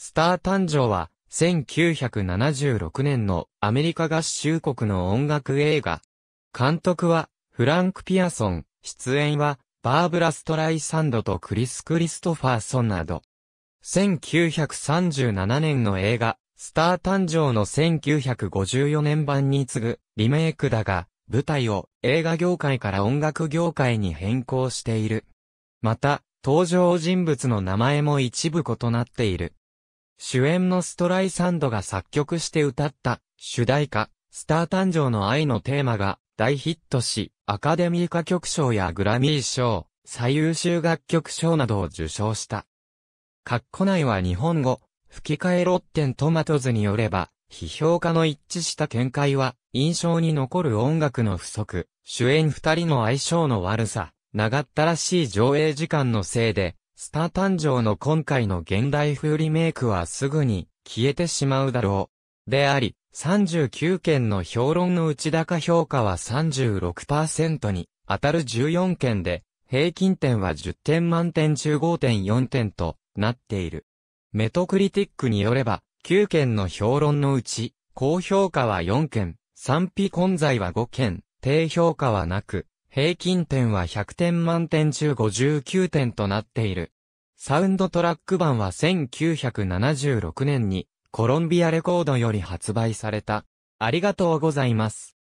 スター誕生は、1976年のアメリカ合衆国の音楽映画。監督は、フランク・ピアソン、出演は、バーブラ・ストライサンドとクリス・クリストファーソンなど。1937年の映画、スター誕生の1954年版に次ぐリメイクだが、舞台を映画業界から音楽業界に変更している。また、登場人物の名前も一部異なっている。主演のストライサンドが作曲して歌った、主題歌、スター誕生の愛のテーマが大ヒットし、アカデミー歌曲賞やグラミー賞、最優秀楽曲賞などを受賞した。カッコ内は日本語、吹き替えロッテントマトズによれば、批評家の一致した見解は、印象に残る音楽の不足、主演二人の相性の悪さ、長ったらしい上映時間のせいで、スター誕生の今回の現代風リメイクはすぐに消えてしまうだろう。であり、39件の評論の内高評価は36%に当たる14件で、平均点は10点満点中5.4点となっている。メトクリティックによれば、9件の評論のうち、高評価は4件、賛否混在は5件、低評価はなく、平均点は100点満点中59点となっている。サウンドトラック版は1976年にコロンビアレコードより発売された。ありがとうございます。